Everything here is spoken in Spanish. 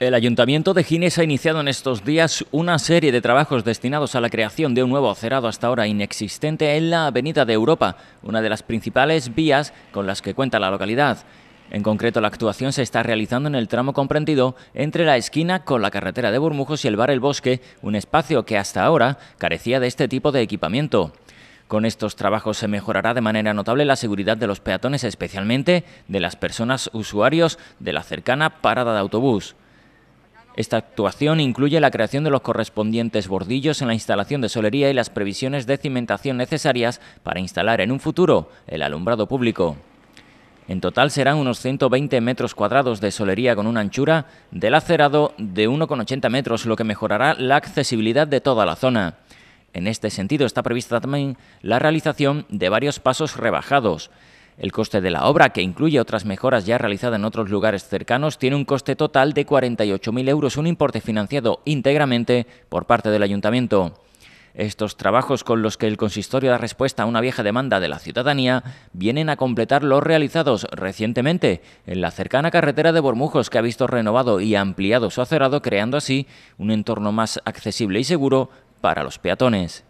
El Ayuntamiento de Gines ha iniciado en estos días una serie de trabajos destinados a la creación de un nuevo acerado hasta ahora inexistente en la Avenida de Europa, una de las principales vías con las que cuenta la localidad. En concreto, la actuación se está realizando en el tramo comprendido entre la esquina con la carretera de Burmujos y el bar El Bosque, un espacio que hasta ahora carecía de este tipo de equipamiento. Con estos trabajos se mejorará de manera notable la seguridad de los peatones, especialmente de las personas usuarios de la cercana parada de autobús. Esta actuación incluye la creación de los correspondientes bordillos en la instalación de solería y las previsiones de cimentación necesarias para instalar en un futuro el alumbrado público. En total serán unos 120 metros cuadrados de solería con una anchura de lacerado de 1,80 metros, lo que mejorará la accesibilidad de toda la zona. En este sentido está prevista también la realización de varios pasos rebajados. El coste de la obra, que incluye otras mejoras ya realizadas en otros lugares cercanos, tiene un coste total de 48.000 euros, un importe financiado íntegramente por parte del ayuntamiento. Estos trabajos con los que el consistorio da respuesta a una vieja demanda de la ciudadanía vienen a completar los realizados recientemente en la cercana carretera de Bormujos que ha visto renovado y ampliado su acerado creando así un entorno más accesible y seguro para los peatones.